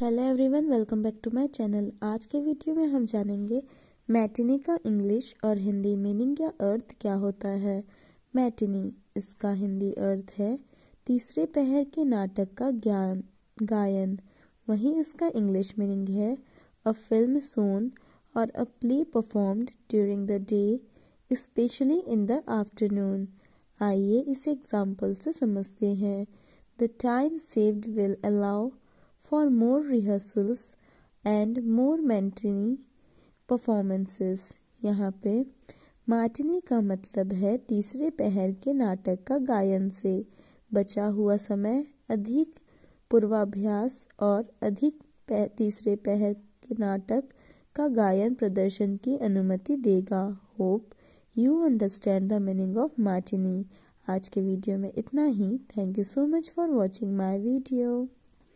hello everyone welcome back to my channel आज के video में हम जानेंगे मैटिनी का इंग्लिश और हिंदी मीनिंग या अर्थ क्या होता है मैटिनी इसका हिंदी अर्थ है तीसरे पहर के नाटक का ज्ञान गायन वहीं इसका इंग्लिश मीनिंग है अ फिल्म सोन और a play performed during the day especially in the afternoon आइए इसे एग्जाम्पल से समझते हैं the time saved will allow for more rehearsals and more mentini performances यहाँ पे मार्टिनी का मतलब है तीसरे पहर के नाटक का गायन से बचा हुआ समय अधिक पूर्वाभ्यास और अधिक पह, तीसरे पहर के नाटक का गायन प्रदर्शन की अनुमति देगा hope you understand the meaning of matinee आज के वीडियो में इतना ही thank you so much for watching my video